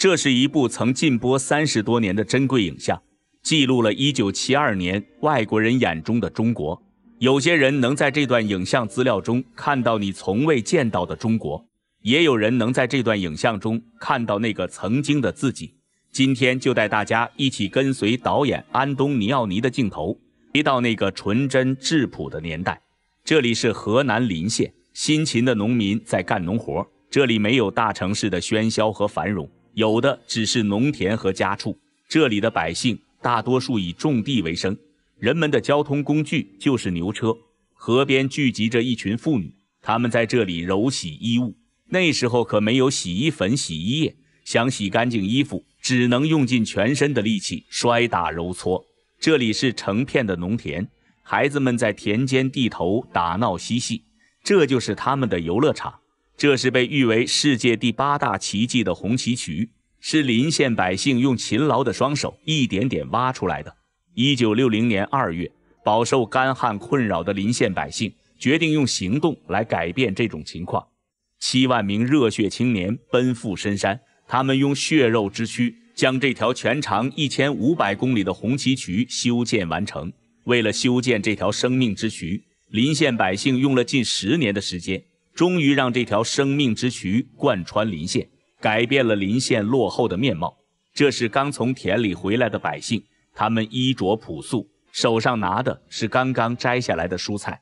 这是一部曾禁播三十多年的珍贵影像，记录了1972年外国人眼中的中国。有些人能在这段影像资料中看到你从未见到的中国，也有人能在这段影像中看到那个曾经的自己。今天就带大家一起跟随导演安东尼奥尼的镜头，回到那个纯真质朴的年代。这里是河南临县，辛勤的农民在干农活。这里没有大城市的喧嚣和繁荣。有的只是农田和家畜，这里的百姓大多数以种地为生，人们的交通工具就是牛车。河边聚集着一群妇女，她们在这里揉洗衣物。那时候可没有洗衣粉、洗衣液，想洗干净衣服，只能用尽全身的力气摔打、揉搓。这里是成片的农田，孩子们在田间地头打闹嬉戏，这就是他们的游乐场。这是被誉为世界第八大奇迹的红旗渠，是临县百姓用勤劳的双手一点点挖出来的。一九六零年二月，饱受干旱困扰的临县百姓决定用行动来改变这种情况。七万名热血青年奔赴深山，他们用血肉之躯将这条全长一千五百公里的红旗渠修建完成。为了修建这条生命之渠，临县百姓用了近十年的时间。终于让这条生命之渠贯穿临县，改变了临县落后的面貌。这是刚从田里回来的百姓，他们衣着朴素，手上拿的是刚刚摘下来的蔬菜。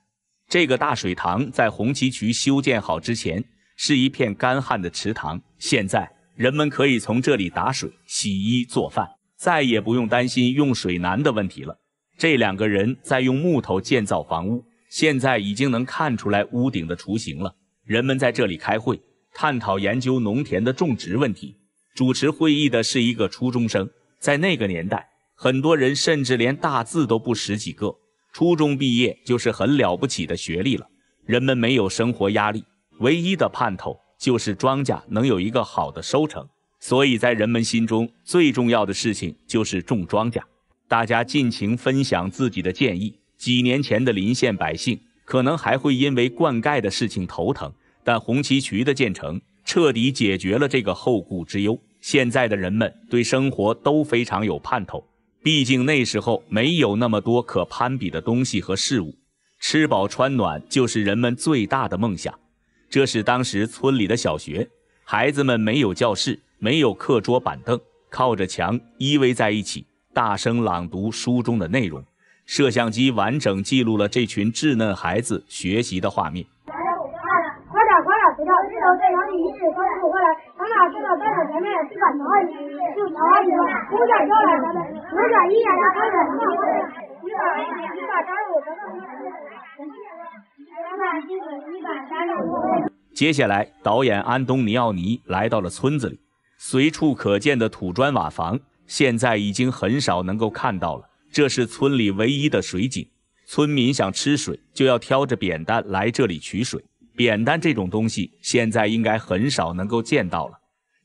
这个大水塘在红旗渠修建好之前是一片干旱的池塘，现在人们可以从这里打水、洗衣、做饭，再也不用担心用水难的问题了。这两个人在用木头建造房屋。现在已经能看出来屋顶的雏形了。人们在这里开会，探讨研究农田的种植问题。主持会议的是一个初中生。在那个年代，很多人甚至连大字都不识几个。初中毕业就是很了不起的学历了。人们没有生活压力，唯一的盼头就是庄稼能有一个好的收成。所以在人们心中最重要的事情就是种庄稼。大家尽情分享自己的建议。几年前的临县百姓可能还会因为灌溉的事情头疼，但红旗渠的建成彻底解决了这个后顾之忧。现在的人们对生活都非常有盼头，毕竟那时候没有那么多可攀比的东西和事物，吃饱穿暖就是人们最大的梦想。这是当时村里的小学，孩子们没有教室，没有课桌板凳，靠着墙依偎在一起，大声朗读书中的内容。摄像机完整记录了这群稚嫩孩子学习的画面。快点，快点，过来！咱俩知道前面是是五点咱们；五点一接下来，导演安东尼奥尼来到了村子里，随处可见的土砖瓦房现在已经很少能够看到了。这是村里唯一的水井，村民想吃水就要挑着扁担来这里取水。扁担这种东西现在应该很少能够见到了。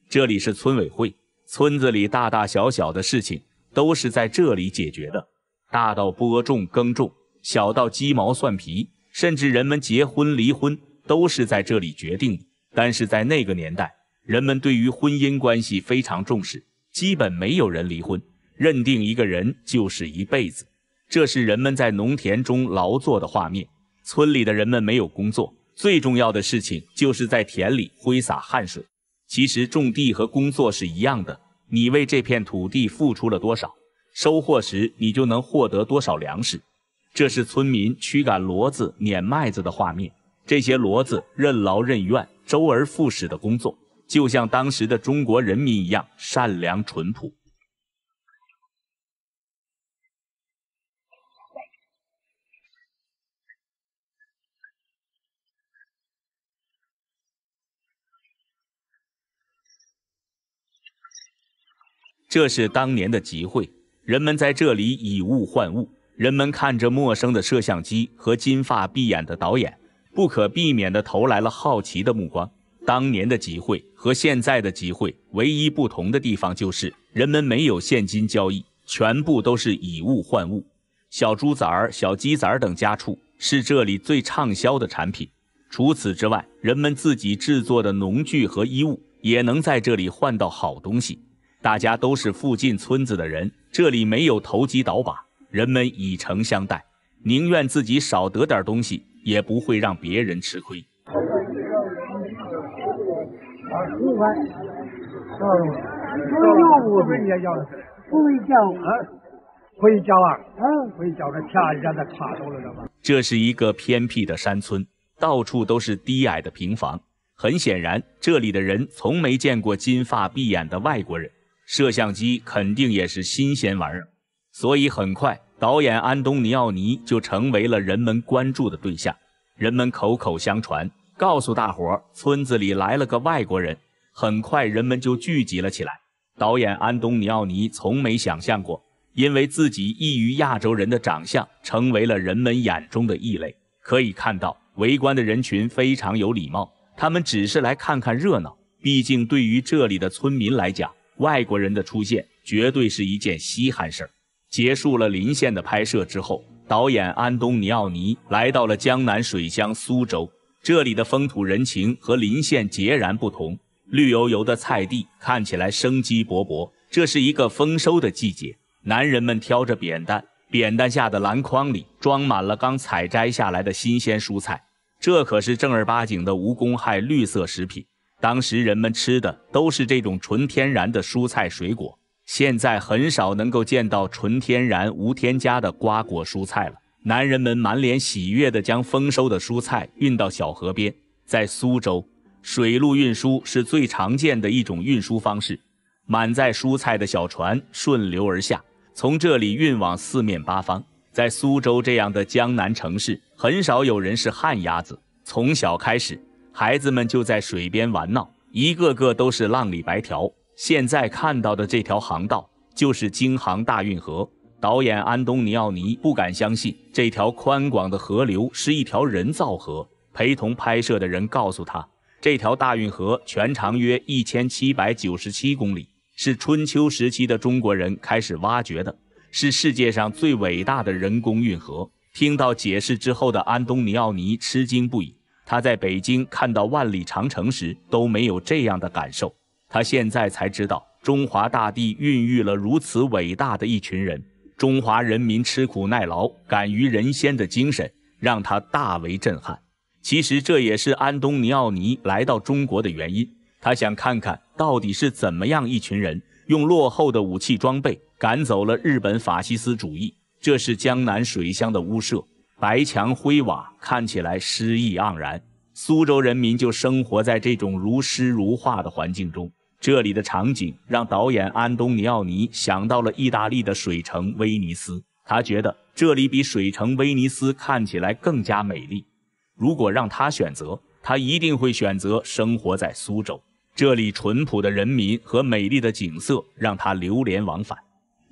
这里是村委会，村子里大大小小的事情都是在这里解决的，大到播种耕种，小到鸡毛蒜皮，甚至人们结婚离婚都是在这里决定。但是在那个年代，人们对于婚姻关系非常重视，基本没有人离婚。认定一个人就是一辈子，这是人们在农田中劳作的画面。村里的人们没有工作，最重要的事情就是在田里挥洒汗水。其实种地和工作是一样的，你为这片土地付出了多少，收获时你就能获得多少粮食。这是村民驱赶骡子碾麦子的画面，这些骡子任劳任怨，周而复始的工作，就像当时的中国人民一样善良淳朴。这是当年的集会，人们在这里以物换物。人们看着陌生的摄像机和金发碧眼的导演，不可避免地投来了好奇的目光。当年的集会和现在的集会唯一不同的地方就是，人们没有现金交易，全部都是以物换物。小猪崽儿、小鸡崽儿等家畜是这里最畅销的产品。除此之外，人们自己制作的农具和衣物也能在这里换到好东西。大家都是附近村子的人，这里没有投机倒把，人们以诚相待，宁愿自己少得点东西，也不会让别人吃亏。这是一个偏僻的山村，到处都是低矮的平房。很显然，这里的人从没见过金发碧眼的外国人。摄像机肯定也是新鲜玩意儿，所以很快导演安东尼奥尼就成为了人们关注的对象。人们口口相传，告诉大伙儿村子里来了个外国人。很快人们就聚集了起来。导演安东尼奥尼从没想象过，因为自己异于亚洲人的长相，成为了人们眼中的异类。可以看到，围观的人群非常有礼貌，他们只是来看看热闹。毕竟对于这里的村民来讲。外国人的出现绝对是一件稀罕事儿。结束了林县的拍摄之后，导演安东尼奥尼来到了江南水乡苏州。这里的风土人情和林县截然不同。绿油油的菜地看起来生机勃勃，这是一个丰收的季节。男人们挑着扁担，扁担下的篮筐里装满了刚采摘下来的新鲜蔬菜。这可是正儿八经的无公害绿色食品。当时人们吃的都是这种纯天然的蔬菜水果，现在很少能够见到纯天然无添加的瓜果蔬菜了。男人们满脸喜悦地将丰收的蔬菜运到小河边。在苏州，水路运输是最常见的一种运输方式，满载蔬菜的小船顺流而下，从这里运往四面八方。在苏州这样的江南城市，很少有人是旱鸭子，从小开始。孩子们就在水边玩闹，一个个都是浪里白条。现在看到的这条航道就是京杭大运河。导演安东尼奥尼不敢相信，这条宽广的河流是一条人造河。陪同拍摄的人告诉他，这条大运河全长约一千七百九十七公里，是春秋时期的中国人开始挖掘的，是世界上最伟大的人工运河。听到解释之后的安东尼奥尼吃惊不已。他在北京看到万里长城时都没有这样的感受，他现在才知道中华大地孕育了如此伟大的一群人。中华人民吃苦耐劳、敢于人先的精神让他大为震撼。其实这也是安东尼奥尼来到中国的原因，他想看看到底是怎么样一群人用落后的武器装备赶走了日本法西斯主义。这是江南水乡的屋舍。白墙灰瓦，看起来诗意盎然。苏州人民就生活在这种如诗如画的环境中。这里的场景让导演安东尼奥尼想到了意大利的水城威尼斯，他觉得这里比水城威尼斯看起来更加美丽。如果让他选择，他一定会选择生活在苏州。这里淳朴的人民和美丽的景色让他流连忘返。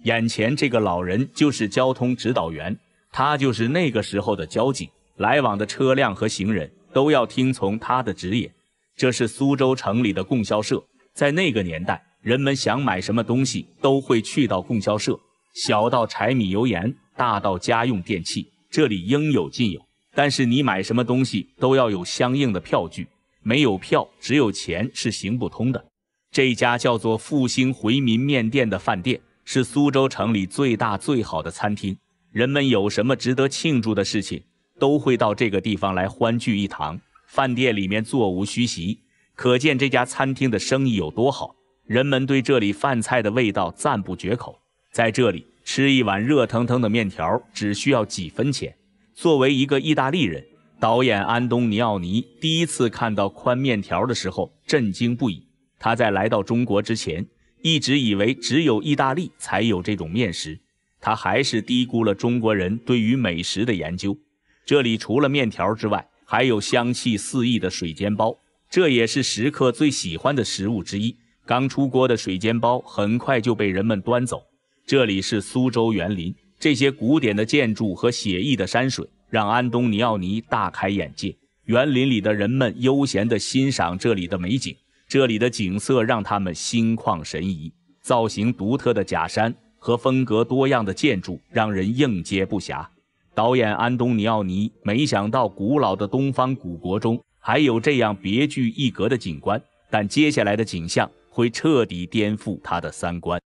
眼前这个老人就是交通指导员。他就是那个时候的交警，来往的车辆和行人都要听从他的指引。这是苏州城里的供销社，在那个年代，人们想买什么东西都会去到供销社，小到柴米油盐，大到家用电器，这里应有尽有。但是你买什么东西都要有相应的票据，没有票，只有钱是行不通的。这家叫做“复兴回民面店”的饭店，是苏州城里最大最好的餐厅。人们有什么值得庆祝的事情，都会到这个地方来欢聚一堂。饭店里面座无虚席，可见这家餐厅的生意有多好。人们对这里饭菜的味道赞不绝口。在这里吃一碗热腾腾的面条，只需要几分钱。作为一个意大利人，导演安东尼奥尼第一次看到宽面条的时候震惊不已。他在来到中国之前，一直以为只有意大利才有这种面食。他还是低估了中国人对于美食的研究。这里除了面条之外，还有香气四溢的水煎包，这也是食客最喜欢的食物之一。刚出锅的水煎包很快就被人们端走。这里是苏州园林，这些古典的建筑和写意的山水让安东尼奥尼大开眼界。园林里的人们悠闲地欣赏这里的美景，这里的景色让他们心旷神怡。造型独特的假山。和风格多样的建筑让人应接不暇。导演安东尼奥尼没想到，古老的东方古国中还有这样别具一格的景观，但接下来的景象会彻底颠覆他的三观。